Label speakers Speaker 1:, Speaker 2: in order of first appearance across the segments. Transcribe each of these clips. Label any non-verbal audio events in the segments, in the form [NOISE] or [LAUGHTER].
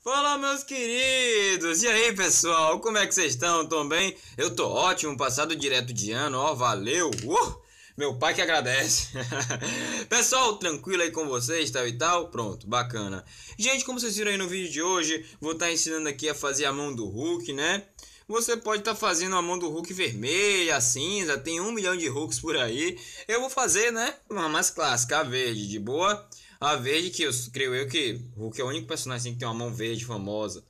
Speaker 1: Fala, meus queridos! E aí, pessoal? Como é que vocês estão? Tão bem? Eu tô ótimo, passado direto de ano, ó, valeu! Uh, meu pai que agradece! [LAUGHS] pessoal, tranquilo aí com vocês, tal e tal? Pronto, bacana. Gente, como vocês viram aí no vídeo de hoje, vou estar tá ensinando aqui a fazer a mão do Hulk, né? Você pode estar tá fazendo a mão do Hulk vermelha, cinza, tem um milhão de Hulks por aí. Eu vou fazer, né? Uma mais clássica, a verde, de boa. A verde que eu creio eu que Hulk é o único personagem assim que tem uma mão verde famosa.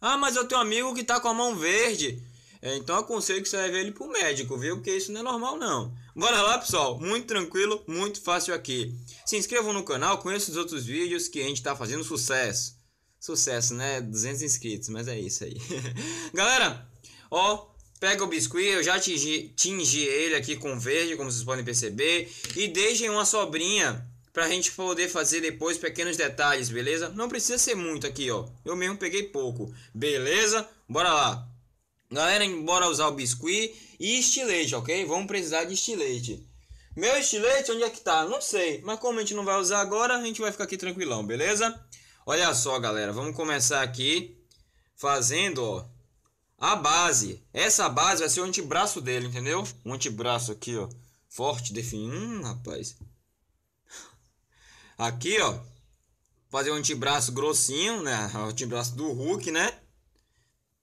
Speaker 1: Ah, mas eu tenho um amigo que tá com a mão verde. É, então aconselho que você leve ele pro médico, viu? Porque isso não é normal não. Bora lá, pessoal. Muito tranquilo, muito fácil aqui. Se inscrevam no canal, conheçam os outros vídeos que a gente tá fazendo sucesso. Sucesso, né? 200 inscritos, mas é isso aí. [LAUGHS] Galera, ó, pega o biscuit, eu já tingi, tingi ele aqui com verde, como vocês podem perceber, e deixem uma sobrinha Pra gente poder fazer depois pequenos detalhes, beleza? Não precisa ser muito aqui, ó. Eu mesmo peguei pouco, beleza? Bora lá. Galera, bora usar o biscuit e estilete, ok? Vamos precisar de estilete. Meu estilete, onde é que tá? Não sei, mas como a gente não vai usar agora, a gente vai ficar aqui tranquilão, beleza? Olha só, galera, vamos começar aqui fazendo, ó, a base. Essa base vai ser o antebraço dele, entendeu? Um antebraço aqui, ó, forte, definido. Hum, rapaz. Aqui, ó. Fazer um antebraço grossinho, né? O antebraço do Hulk, né?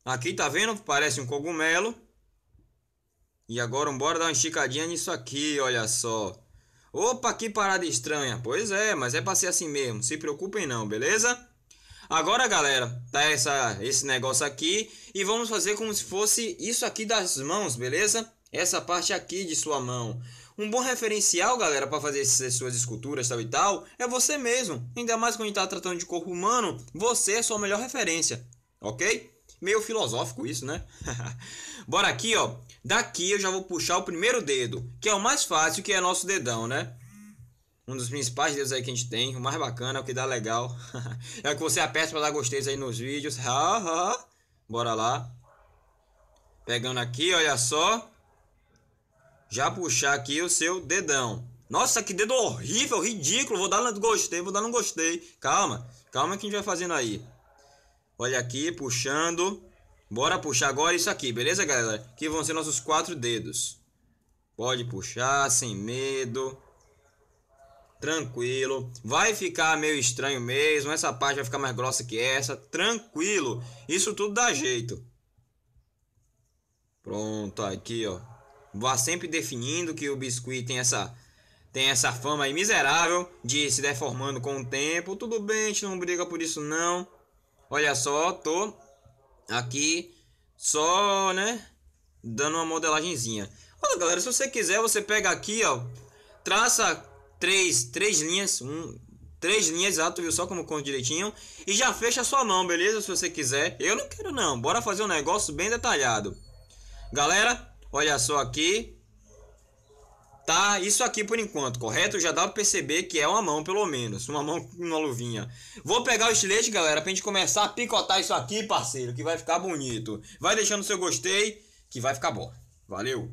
Speaker 1: Aqui, tá vendo? Parece um cogumelo. E agora, bora dar uma esticadinha nisso aqui, olha só. Opa, que parada estranha. Pois é, mas é pra ser assim mesmo. Se preocupem não, beleza? Agora, galera, tá essa, esse negócio aqui. E vamos fazer como se fosse isso aqui das mãos, beleza? essa parte aqui de sua mão. Um bom referencial, galera, para fazer essas suas esculturas tal e tal, é você mesmo. Ainda mais quando está tratando de corpo humano, você é sua melhor referência, ok? Meio filosófico isso, né? [LAUGHS] Bora aqui, ó. Daqui eu já vou puxar o primeiro dedo, que é o mais fácil, que é nosso dedão, né? Um dos principais dedos aí que a gente tem, o mais bacana, o que dá legal. [LAUGHS] é o que você aperta para dar gostei aí nos vídeos. Bora lá. Pegando aqui, olha só já puxar aqui o seu dedão. Nossa, que dedo horrível, ridículo. Vou dar um gostei, vou dar um gostei. Calma, calma que a gente vai fazendo aí. Olha aqui, puxando. Bora puxar agora isso aqui, beleza, galera? Que vão ser nossos quatro dedos. Pode puxar sem medo. Tranquilo. Vai ficar meio estranho mesmo. Essa parte vai ficar mais grossa que essa. Tranquilo. Isso tudo dá jeito. Pronto, aqui, ó. Vá sempre definindo que o biscuit tem essa tem essa fama aí miserável de se deformando com o tempo. Tudo bem, a gente não briga por isso não. Olha só, tô aqui só, né, dando uma modelagenzinha. Olha, galera, se você quiser, você pega aqui, ó, traça três, três linhas, um, três linhas, exato, viu só como conta direitinho, e já fecha a sua mão, beleza? Se você quiser. Eu não quero não. Bora fazer um negócio bem detalhado. Galera, Olha só aqui. Tá isso aqui por enquanto, correto? Já dá pra perceber que é uma mão, pelo menos. Uma mão com uma luvinha. Vou pegar o estilete, galera, pra gente começar a picotar isso aqui, parceiro, que vai ficar bonito. Vai deixando seu gostei, que vai ficar bom. Valeu!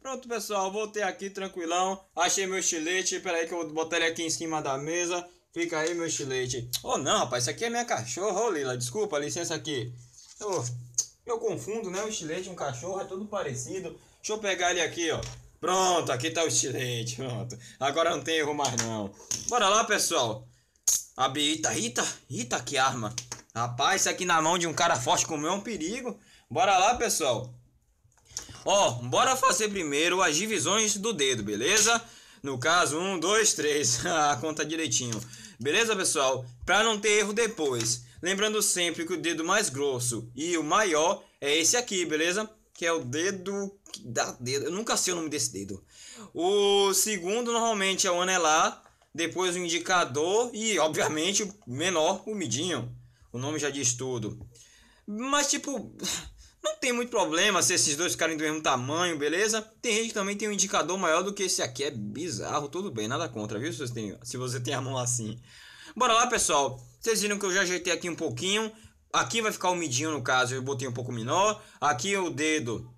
Speaker 1: Pronto, pessoal, voltei aqui tranquilão. Achei meu estilete. Pera aí que eu vou botar ele aqui em cima da mesa. Fica aí, meu estilete. Oh, não, rapaz, isso aqui é minha cachorra. Ô, oh, Lila, desculpa, licença aqui. Oh, eu confundo, né? O estilete de um cachorro é tudo parecido. Deixa eu pegar ele aqui, ó. Pronto, aqui tá o estilete, pronto. Agora não tem erro mais não. Bora lá, pessoal. Habita, Rita, Rita, que arma. Rapaz, isso aqui na mão de um cara forte como eu é um perigo. Bora lá, pessoal. Ó, bora fazer primeiro as divisões do dedo, beleza? No caso, um, dois, três. [LAUGHS] Ah, conta direitinho. Beleza, pessoal? Pra não ter erro depois. Lembrando sempre que o dedo mais grosso e o maior é esse aqui, beleza? Que é o dedo da dedo. Eu nunca sei o nome desse dedo. O segundo normalmente é o anelar, depois o indicador e, obviamente, o menor, o midinho. O nome já diz tudo. Mas tipo, não tem muito problema se esses dois ficarem do mesmo tamanho, beleza? Tem gente que também tem um indicador maior do que esse aqui, é bizarro, tudo bem, nada contra, viu? Se você tem, se você tem a mão assim. Bora lá, pessoal. Vocês viram que eu já ajeitei aqui um pouquinho. Aqui vai ficar o midinho no caso, eu botei um pouco menor. Aqui é o dedo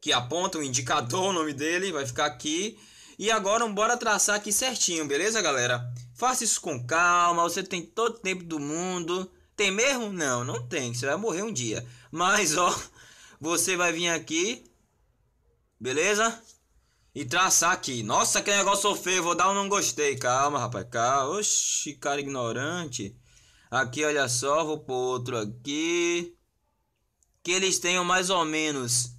Speaker 1: que aponta o indicador, [LAUGHS] o nome dele, vai ficar aqui. E agora bora traçar aqui certinho, beleza galera? Faça isso com calma, você tem todo o tempo do mundo. Tem mesmo? Não, não tem, você vai morrer um dia. Mas ó, [LAUGHS] você vai vir aqui, beleza? e traçar aqui. Nossa, que negócio feio, vou dar um não gostei. Calma, rapaz, calma. Oxi, cara ignorante. Aqui, olha só, vou pôr outro aqui. Que eles tenham mais ou menos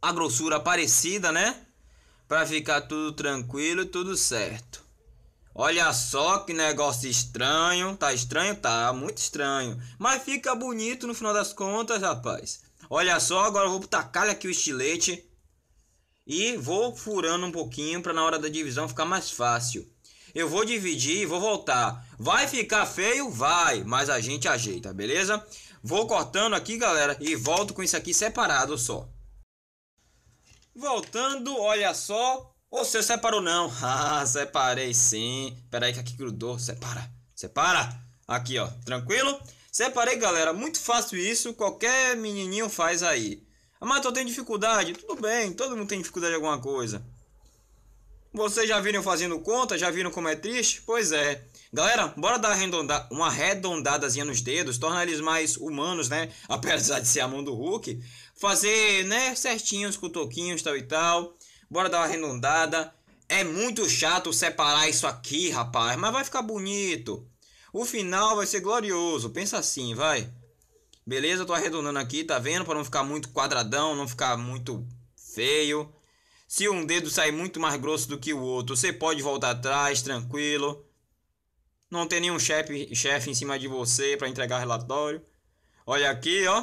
Speaker 1: a grossura parecida, né? Pra ficar tudo tranquilo, tudo certo. Olha só que negócio estranho. Tá estranho? Tá, muito estranho. Mas fica bonito no final das contas, rapaz. Olha só, agora eu vou calha aqui o estilete e vou furando um pouquinho para na hora da divisão ficar mais fácil. Eu vou dividir e vou voltar. Vai ficar feio? Vai, mas a gente ajeita, beleza? Vou cortando aqui, galera, e volto com isso aqui separado só. Voltando, olha só. Você separou não? [LAUGHS] Ah, separei sim. Pera aí que aqui grudou. Separa, separa. Aqui, ó, tranquilo? Separei, galera. Muito fácil isso. Qualquer menininho faz aí. Mas eu tenho dificuldade. Tudo bem, todo mundo tem dificuldade em alguma coisa. Vocês já viram fazendo conta? Já viram como é triste? Pois é. Galera, bora dar uma arredondadazinha nos dedos, tornar eles mais humanos, né? [LAUGHS] Apesar de ser a mão do Hulk. Fazer, né, certinhos com toquinhos, tal e tal. Bora dar uma arredondada. É muito chato separar isso aqui, rapaz, mas vai ficar bonito. O final vai ser glorioso. Pensa assim, vai. Beleza? Eu tô arredondando aqui, tá vendo? Para não ficar muito quadradão, não ficar muito feio. Se um dedo sair muito mais grosso do que o outro, você pode voltar atrás, tranquilo. Não tem nenhum chefe, chefe em cima de você para entregar relatório. Olha aqui, ó.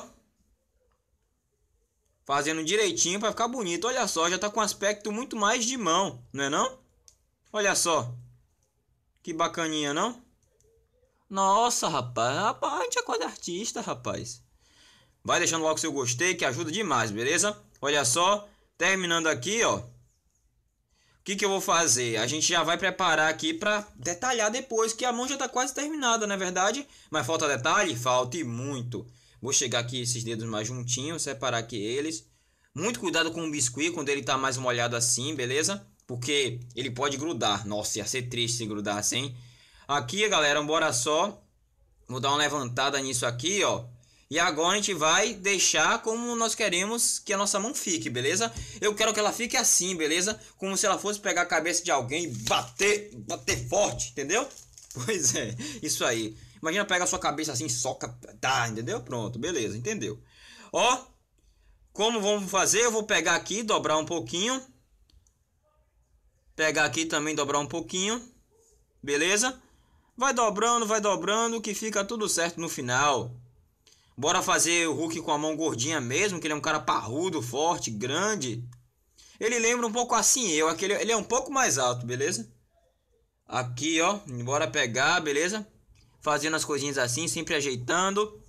Speaker 1: Fazendo direitinho para ficar bonito. Olha só, já tá com aspecto muito mais de mão, não é não? Olha só. Que bacaninha, não? Nossa, rapaz, rapaz, a gente é quase artista, rapaz. Vai deixando logo seu gostei que ajuda demais, beleza? Olha só, terminando aqui, ó. O que, que eu vou fazer? A gente já vai preparar aqui para detalhar depois, que a mão já tá quase terminada, não é verdade? Mas falta detalhe? Falta e muito. Vou chegar aqui esses dedos mais juntinhos, separar aqui eles. Muito cuidado com o biscuit quando ele tá mais molhado assim, beleza? Porque ele pode grudar. Nossa, ia ser triste se grudar assim. Aqui, galera, bora só. Vou dar uma levantada nisso aqui, ó. E agora a gente vai deixar como nós queremos que a nossa mão fique, beleza? Eu quero que ela fique assim, beleza? Como se ela fosse pegar a cabeça de alguém e bater, bater forte, entendeu? [LAUGHS] Pois é, isso aí. Imagina pegar a sua cabeça assim, soca, tá, entendeu? Pronto, beleza, entendeu? Ó, como vamos fazer? Eu vou pegar aqui, dobrar um pouquinho. Pegar aqui também, dobrar um pouquinho. Beleza? Vai dobrando, vai dobrando, que fica tudo certo no final. Bora fazer o Hulk com a mão gordinha mesmo, que ele é um cara parrudo, forte, grande. Ele lembra um pouco assim eu, aquele, ele é um pouco mais alto, beleza? Aqui, ó, bora pegar, beleza? Fazendo as coisinhas assim, sempre ajeitando.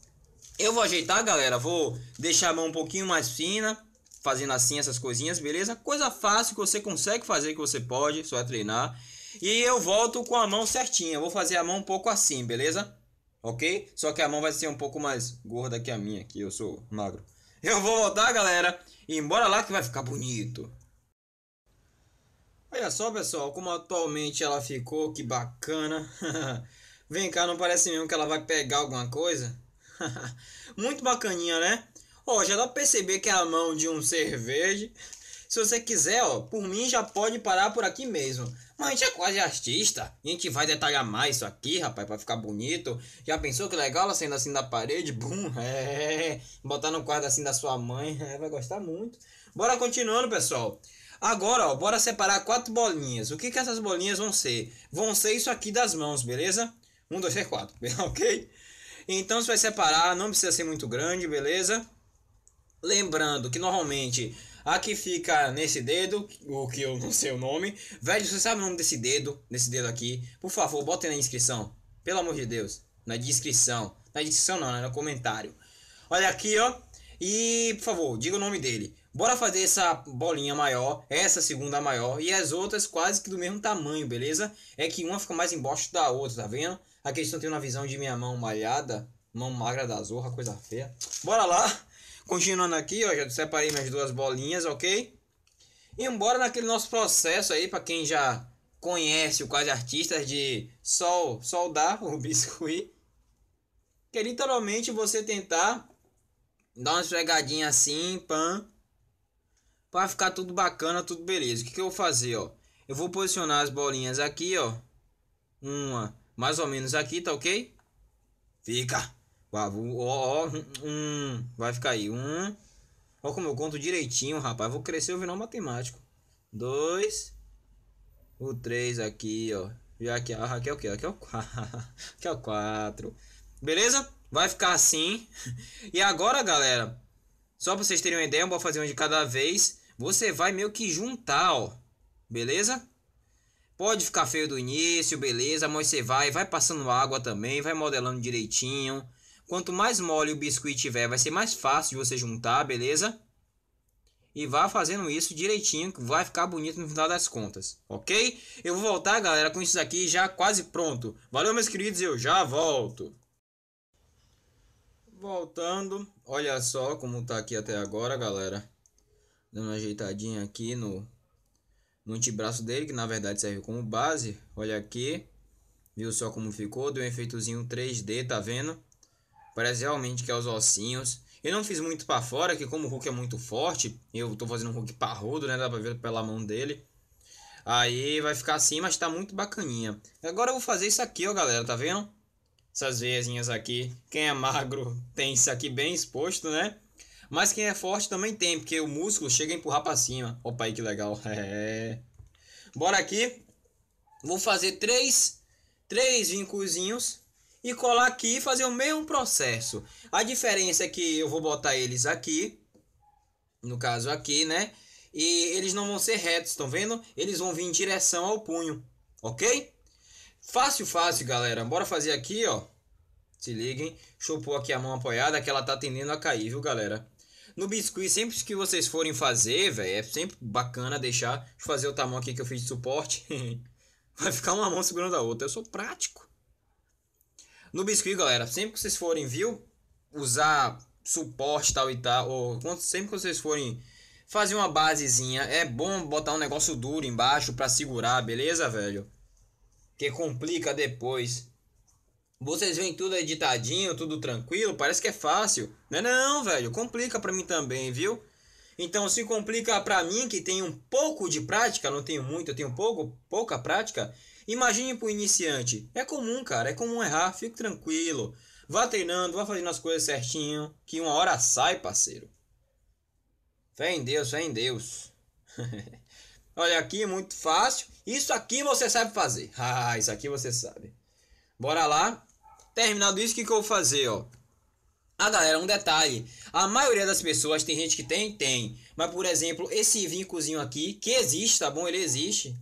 Speaker 1: Eu vou ajeitar, galera, vou deixar a mão um pouquinho mais fina, fazendo assim essas coisinhas, beleza? Coisa fácil que você consegue fazer, que você pode, só é treinar. E eu volto com a mão certinha. Eu vou fazer a mão um pouco assim, beleza? Ok? Só que a mão vai ser um pouco mais gorda que a minha, que eu sou magro. Eu vou voltar, galera. E embora lá que vai ficar bonito. Olha só, pessoal, como atualmente ela ficou, que bacana. [LAUGHS] Vem cá, não parece mesmo que ela vai pegar alguma coisa? [LAUGHS] Muito bacaninha, né? Ó, já dá pra perceber que é a mão de um cerveja. Se você quiser, ó, por mim já pode parar por aqui mesmo. Mas a gente é quase artista. a gente vai detalhar mais isso aqui, rapaz, pra ficar bonito. Já pensou que legal sendo assim na parede? Bum, [LAUGHS] é. Botar no quarto assim da sua mãe. [LAUGHS] É, vai gostar muito. Bora continuando, pessoal. Agora, ó, bora separar quatro bolinhas. O que que essas bolinhas vão ser? Vão ser isso aqui das mãos, beleza? Um, dois, três, quatro, [LAUGHS] ok? Então você vai separar, não precisa ser muito grande, beleza? Lembrando que normalmente a que fica nesse dedo, o que eu não sei o nome. Velho, você sabe o nome desse dedo? Desse dedo aqui. Por favor, aí na inscrição. Pelo amor de Deus. Na descrição. Na descrição não, né? No comentário. Olha aqui, ó. E, por favor, diga o nome dele. Bora fazer essa bolinha maior, essa segunda maior e as outras quase que do mesmo tamanho, beleza? É que uma fica mais embaixo da outra, tá vendo? Aqui eles estão tendo uma visão de minha mão malhada, mão magra da zorra, coisa feia. Bora lá! Continuando aqui, ó, já separei minhas duas bolinhas, ok? Embora naquele nosso processo aí, para quem já conhece o quase artistas de sol, soldar [LAUGHS] o biscuit, que é literalmente você tentar dar uma esfregadinha assim, pan, para ficar tudo bacana, tudo beleza. O que, que eu vou fazer, ó? Eu vou posicionar as bolinhas aqui, ó. Uma mais ou menos aqui, tá ok? Fica! Ó, ó, um, vai ficar aí. Um. Ó, como eu conto direitinho, rapaz. Vou crescer o vilão matemático. Dois. O três aqui, ó. E aqui, a Raquel o quê? Aqui é o [LAUGHS] quatro. Aqui é o quatro. Beleza? Vai ficar assim. [LAUGHS] E agora, galera, só pra vocês terem uma ideia, eu vou fazer um de cada vez. Você vai meio que juntar, ó. Beleza? Pode ficar feio do início, beleza, mas você vai, vai passando água também, vai modelando direitinho. Quanto mais mole o biscuit tiver, vai ser mais fácil de você juntar, beleza? E vá fazendo isso direitinho, que vai ficar bonito no final das contas, ok? Eu vou voltar, galera, com isso aqui já quase pronto. Valeu, meus queridos, eu já volto. Voltando, olha só como tá aqui até agora, galera. Dando uma ajeitadinha aqui no, no antebraço dele, que na verdade serve como base. Olha aqui, viu só como ficou, deu um efeitozinho 3D, tá vendo? Parece realmente que é os ossinhos. Eu não fiz muito para fora, que como o Hulk é muito forte, eu tô fazendo um Hulk parrudo, né? Dá pra ver pela mão dele. Aí vai ficar assim, mas tá muito bacaninha. Agora eu vou fazer isso aqui, ó, galera, tá vendo? Essas veiazinhas aqui. Quem é magro tem isso aqui bem exposto, né? Mas quem é forte também tem, porque o músculo chega a empurrar pra cima. Opa aí, que legal. [LAUGHS] É. Bora aqui. Vou fazer três, três vincozinhos e colar aqui e fazer o mesmo processo. A diferença é que eu vou botar eles aqui, no caso aqui, né? E eles não vão ser retos, estão vendo? Eles vão vir em direção ao punho, ok? Fácil, fácil, galera. Bora fazer aqui, ó. Se liguem. Deixa eu pôr aqui a mão apoiada que ela tá tendendo a cair, viu, galera? No biscuit, sempre que vocês forem fazer, velho, é sempre bacana deixar... Deixa eu fazer o tamanho aqui que eu fiz de suporte. [LAUGHS] Vai ficar uma mão segurando a outra. Eu sou prático. No biscuit, galera, sempre que vocês forem, viu? Usar suporte tal e tal, ou sempre que vocês forem fazer uma basezinha, é bom botar um negócio duro embaixo para segurar, beleza, velho? Que complica depois. Vocês veem tudo editadinho, tudo tranquilo, parece que é fácil. Não, é não, velho, complica para mim também, viu? Então, se complica para mim que tem um pouco de prática, não tenho muito, eu tenho pouco, pouca prática, Imagine para o iniciante. É comum, cara, é comum errar, fique tranquilo. Vá treinando, vá fazendo as coisas certinho, que uma hora sai, parceiro. Fé em Deus, fé em Deus. [LAUGHS] Olha aqui, é muito fácil. Isso aqui você sabe fazer. [LAUGHS] Ah, isso aqui você sabe. Bora lá. Terminado isso, o que, que eu vou fazer, ó? Ah, galera, um detalhe. A maioria das pessoas tem gente que tem, tem. Mas, por exemplo, esse vincozinho aqui, que existe, tá bom? Ele existe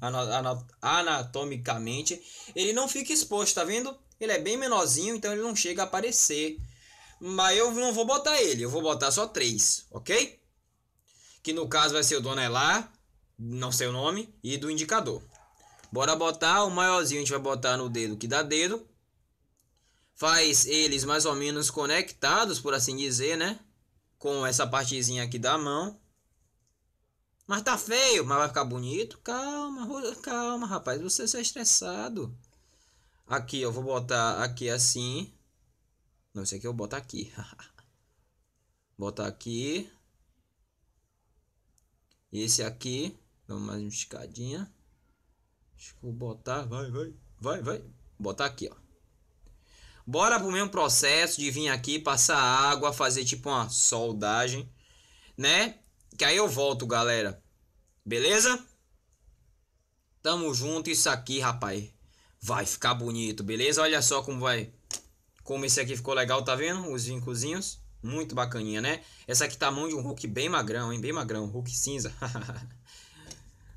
Speaker 1: anatomicamente. Ele não fica exposto, tá vendo? Ele é bem menorzinho, então ele não chega a aparecer. Mas eu não vou botar ele, eu vou botar só três, ok? Que no caso vai ser o Donelar, não sei o nome, e do indicador. Bora botar o maiorzinho, a gente vai botar no dedo que dá dedo faz eles mais ou menos conectados, por assim dizer, né? Com essa partezinha aqui da mão. Mas tá feio, mas vai ficar bonito. Calma, calma, rapaz, você é estressado. Aqui eu vou botar aqui assim. Não, sei aqui eu boto aqui. [LAUGHS] botar aqui. Esse aqui. Dá mais uma esticadinha. Acho que vou botar. Vai, vai, vai, vai. Botar aqui, ó. Bora pro mesmo processo de vir aqui, passar água, fazer tipo uma soldagem, né? Que aí eu volto, galera. Beleza? Tamo junto, isso aqui, rapaz. Vai ficar bonito, beleza? Olha só como vai. Como esse aqui ficou legal, tá vendo? Os vincozinhos. Muito bacaninha, né? Essa aqui tá a mão de um Hulk bem magrão, hein? Bem magrão, Hulk cinza. [LAUGHS]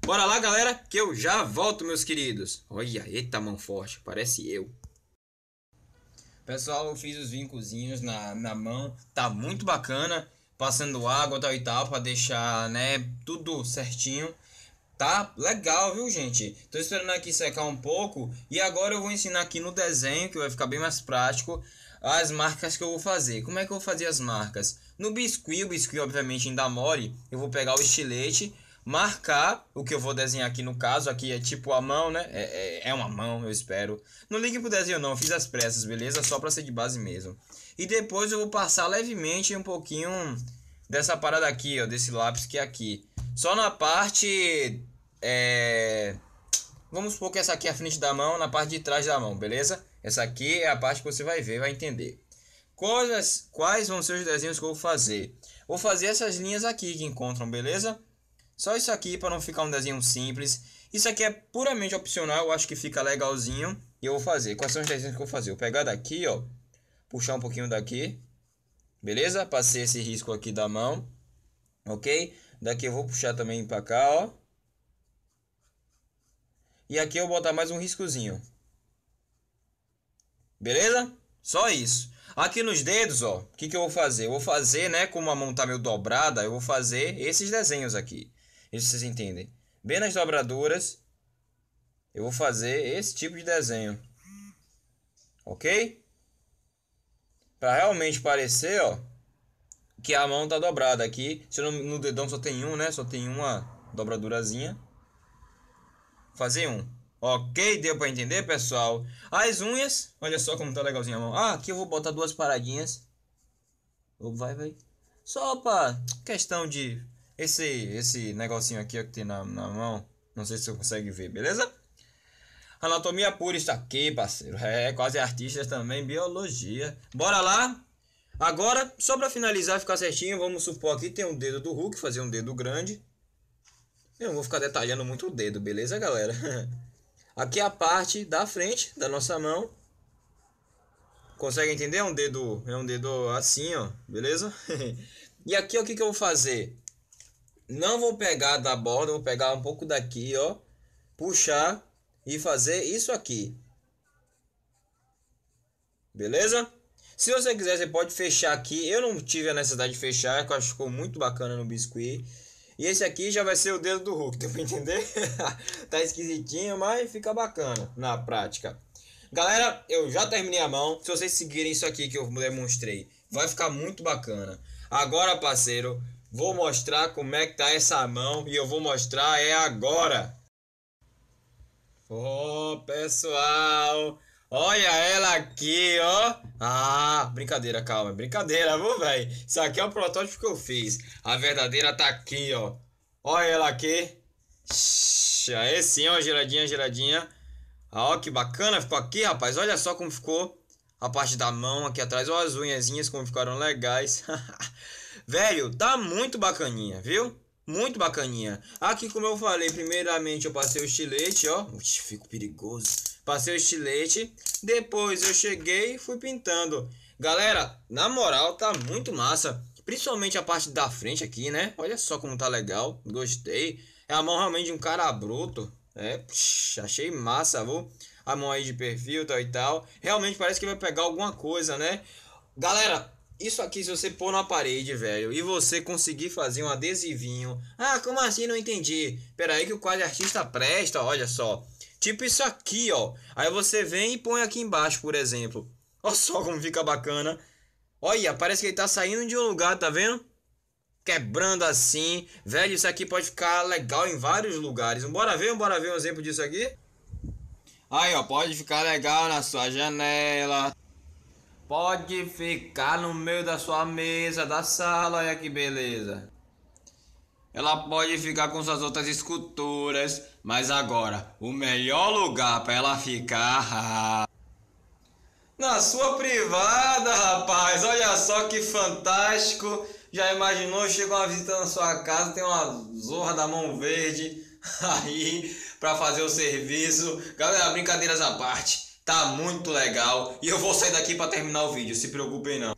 Speaker 1: Bora lá, galera, que eu já volto, meus queridos. Olha, eita mão forte, parece eu. Pessoal, eu fiz os vincozinhos na, na mão, tá muito bacana, passando água tal tá, e tal, para deixar, né, tudo certinho. Tá legal, viu, gente? Tô esperando aqui secar um pouco e agora eu vou ensinar aqui no desenho, que vai ficar bem mais prático, as marcas que eu vou fazer. Como é que eu vou fazer as marcas? No biscuit, o biscuit obviamente ainda mole, eu vou pegar o estilete marcar o que eu vou desenhar aqui no caso. Aqui é tipo a mão, né? É, é, é uma mão, eu espero. Não ligue pro desenho não, fiz as pressas, beleza? Só pra ser de base mesmo. E depois eu vou passar levemente um pouquinho dessa parada aqui, ó. Desse lápis que é aqui. Só na parte... É... Vamos supor que essa aqui é a frente da mão, na parte de trás da mão, beleza? Essa aqui é a parte que você vai ver, vai entender. Quais, quais vão ser os desenhos que eu vou fazer? Vou fazer essas linhas aqui que encontram, beleza? Só isso aqui para não ficar um desenho simples. Isso aqui é puramente opcional, eu acho que fica legalzinho. E eu vou fazer. Quais são os desenhos que eu vou fazer? Eu vou pegar daqui, ó. Puxar um pouquinho daqui. Beleza? Passei esse risco aqui da mão. Ok? Daqui eu vou puxar também para cá, ó. E aqui eu vou botar mais um riscozinho. Beleza? Só isso. Aqui nos dedos, ó, o que, que eu vou fazer? Eu vou fazer, né, como a mão tá meio dobrada, eu vou fazer esses desenhos aqui. Isso vocês entendem. Bem nas dobraduras, eu vou fazer esse tipo de desenho. Ok? Para realmente parecer, ó, que a mão tá dobrada aqui. Se não, no dedão só tem um, né? Só tem uma dobradurazinha. Fazer um. Ok, deu para entender, pessoal? As unhas, olha só como tá legalzinha a mão. Ah, aqui eu vou botar duas paradinhas. Vai, vai. Só para questão de esse, esse negocinho aqui ó, é que tem na, na mão, não sei se você consegue ver, beleza? Anatomia pura está aqui, parceiro. É, quase artista também, biologia. Bora lá? Agora, só para finalizar, ficar certinho, vamos supor aqui tem um dedo do Hulk, fazer um dedo grande. Eu não vou ficar detalhando muito o dedo, beleza, galera? [LAUGHS] Aqui é a parte da frente da nossa mão. Consegue entender? É um dedo, é um dedo assim, ó, beleza? [LAUGHS] e aqui o que, que eu vou fazer? Não vou pegar da borda, vou pegar um pouco daqui, ó. Puxar e fazer isso aqui. Beleza? Se você quiser, você pode fechar aqui. Eu não tive a necessidade de fechar, que eu acho que ficou muito bacana no biscuit. E esse aqui já vai ser o dedo do Hulk, [LAUGHS] deu pra entender? [LAUGHS] tá esquisitinho, mas fica bacana na prática. Galera, eu já terminei a mão. Se vocês seguirem isso aqui que eu demonstrei, vai ficar muito bacana. Agora, parceiro, Vou mostrar como é que tá essa mão e eu vou mostrar é agora. Ô oh, pessoal, olha ela aqui, ó. Ah, brincadeira, calma, brincadeira, Vou velho? Isso aqui é o protótipo que eu fiz. A verdadeira tá aqui, ó. Olha ela aqui. Aí sim, ó, geladinha, geladinha. Ah, ó, que bacana ficou aqui, rapaz. Olha só como ficou a parte da mão aqui atrás. Ó, as unhazinhas como ficaram legais. [LAUGHS] Velho, tá muito bacaninha, viu? Muito bacaninha. Aqui, como eu falei, primeiramente eu passei o estilete, ó. Ux, fico perigoso. Passei o estilete. Depois eu cheguei e fui pintando. Galera, na moral, tá muito massa. Principalmente a parte da frente aqui, né? Olha só como tá legal. Gostei. É a mão realmente de um cara bruto. É, psh, achei massa, vou A mão aí de perfil, tal e tal. Realmente parece que vai pegar alguma coisa, né? Galera, isso aqui, se você pôr na parede, velho, e você conseguir fazer um adesivinho. Ah, como assim? Não entendi. Pera aí que o quadro artista presta, olha só. Tipo isso aqui, ó. Aí você vem e põe aqui embaixo, por exemplo. Olha só como fica bacana. Olha, parece que ele tá saindo de um lugar, tá vendo? Quebrando assim. Velho, isso aqui pode ficar legal em vários lugares. Bora ver, bora ver um exemplo disso aqui? Aí, ó, pode ficar legal na sua janela. Pode ficar no meio da sua mesa, da sala, olha que beleza. Ela pode ficar com suas outras esculturas, mas agora o melhor lugar para ela ficar. [LAUGHS] Na sua privada, rapaz, olha só que fantástico. Já imaginou? Chegou uma visita na sua casa, tem uma zorra da mão verde [LAUGHS] aí para fazer o serviço. Galera, brincadeiras à parte. Tá muito legal. E eu vou sair daqui para terminar o vídeo, se preocupem não.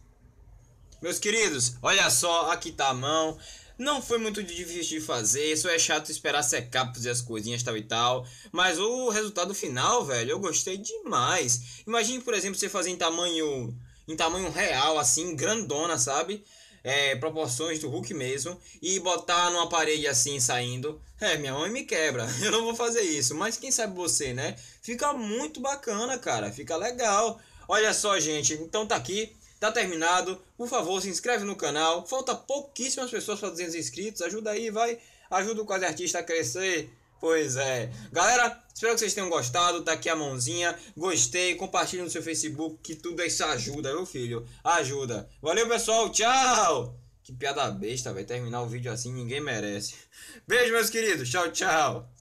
Speaker 1: Meus queridos, olha só, aqui tá a mão. Não foi muito difícil de fazer, só é chato esperar secar pra fazer as coisinhas tal e tal. Mas o resultado final, velho, eu gostei demais. Imagine, por exemplo, você fazer em tamanho em tamanho real, assim, grandona, sabe? é, proporções do Hulk mesmo, e botar numa parede assim saindo, é, minha mãe me quebra, [LAUGHS] eu não vou fazer isso, mas quem sabe você, né? Fica muito bacana, cara, fica legal. Olha só, gente, então tá aqui Tá terminado. Por favor, se inscreve no canal. Falta pouquíssimas pessoas para 200 inscritos. Ajuda aí, vai. Ajuda o Quase Artista a crescer. Pois é. Galera, espero que vocês tenham gostado. Tá aqui a mãozinha. Gostei. Compartilhe no seu Facebook que tudo isso ajuda, meu filho. Ajuda. Valeu, pessoal. Tchau. Que piada besta, vai terminar o vídeo assim, ninguém merece. Beijo, meus queridos. Tchau, tchau.